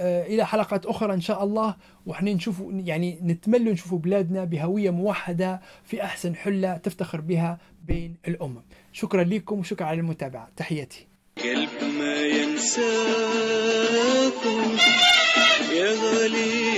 آه، الى حلقات اخرى ان شاء الله وحنا نشوفوا يعني نتملوا نشوفوا بلادنا بهويه موحده في احسن حله تفتخر بها بين الامم شكرا لكم وشكرا على المتابعه تحياتي قلب ما ينساكم يا غالي